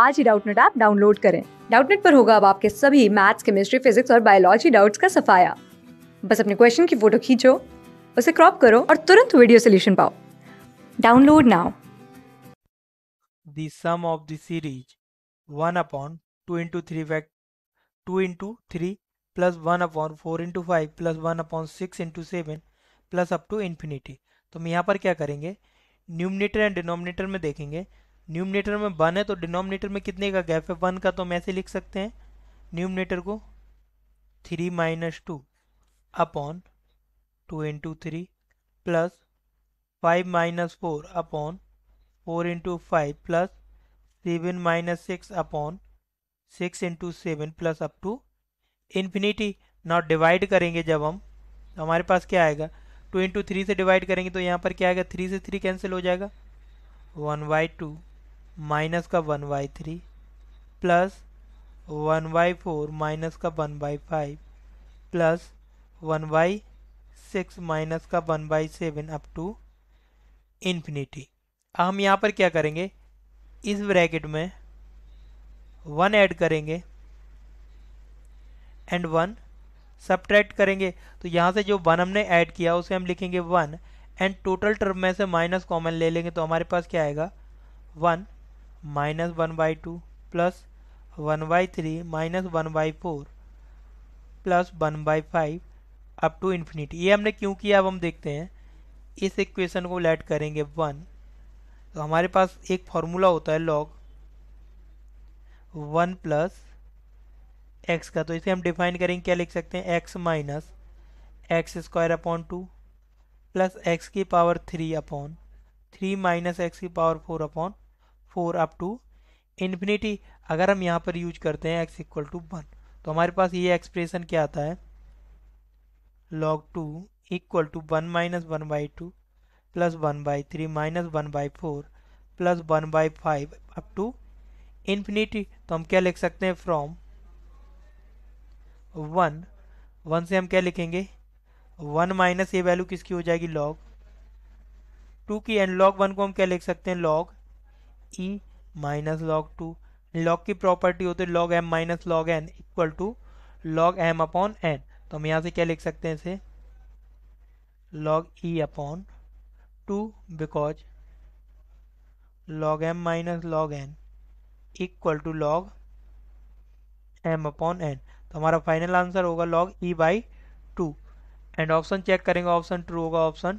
आज ही Doubtnut app download करें डाउटनेट पर होगा अब आपके सभी मैथ्स केमिस्ट्री फिजिक्स और बायोलॉजी डाउट्स का सफाया बस अपने क्वेश्चन की फोटो खींचो उसे क्रॉप करो और तुरंत वीडियो सोल्यूशन पाओ download now the sum of the series 1 upon 2 into 3 fact 2 into 3 plus 1 upon 4 into 5 plus 1 upon 6 into 7 plus up to infinity तो हम यहाँ पर क्या करेंगे न्यूमिनेटर एंड डिनोमिनेटर में देखेंगे न्यूमिनेटर में वन है तो डिनोमिनेटर में कितने का गैप है वन का तो हम ऐसे लिख सकते हैं न्यूमिनेटर को three minus two upon two into three plus five minus four upon four into five plus seven minus six upon six into seven plus up to infinity not divide करेंगे जब हम तो हमारे पास क्या आएगा टू इंटू थ्री से divide करेंगे तो यहाँ पर क्या आएगा थ्री से थ्री कैंसिल हो जाएगा वन बाई टू माइनस का one by three plus one by four minus का one by five plus one by six minus का one by seven up to infinity हम यहाँ पर क्या करेंगे इस ब्रैकेट में वन ऐड करेंगे एंड वन सब्ट्रैक्ट करेंगे तो यहाँ से जो वन हमने ऐड किया उसे हम लिखेंगे वन एंड टोटल टर्म में से माइनस कॉमन ले लेंगे तो हमारे पास क्या आएगा one minus one by two plus one by three minus one by four plus one by five up to infinity ये हमने क्यों किया अब हम देखते हैं इस इक्वेशन को लेट करेंगे वन तो हमारे पास एक फार्मूला होता है लॉग वन प्लस एक्स का तो इसे हम डिफाइन करेंगे क्या लिख सकते हैं x minus x square upon two plus x की power three upon three minus x की power four upon four up to infinity अगर हम यहाँ पर यूज करते हैं एक्स इक्वल टू वन तो हमारे पास ये एक्सप्रेशन क्या आता है log two equal to one minus one by two plus one by three minus one by four plus one by five up to infinity तो हम क्या लिख सकते हैं फ्रॉम वन वन से हम क्या लिखेंगे वन माइनस ये वैल्यू किसकी हो जाएगी लॉग टू की एंड लॉग वन को हम क्या लिख सकते हैं log e minus log two log की प्रॉपर्टी होती है log m minus log n equal to log m upon n तो हम यहाँ से क्या लिख सकते हैं इसे log e upon two because log m minus log n equal to log m upon n तो हमारा फाइनल आंसर होगा log e by two and option check करेंगे ऑप्शन ट्रू होगा ऑप्शन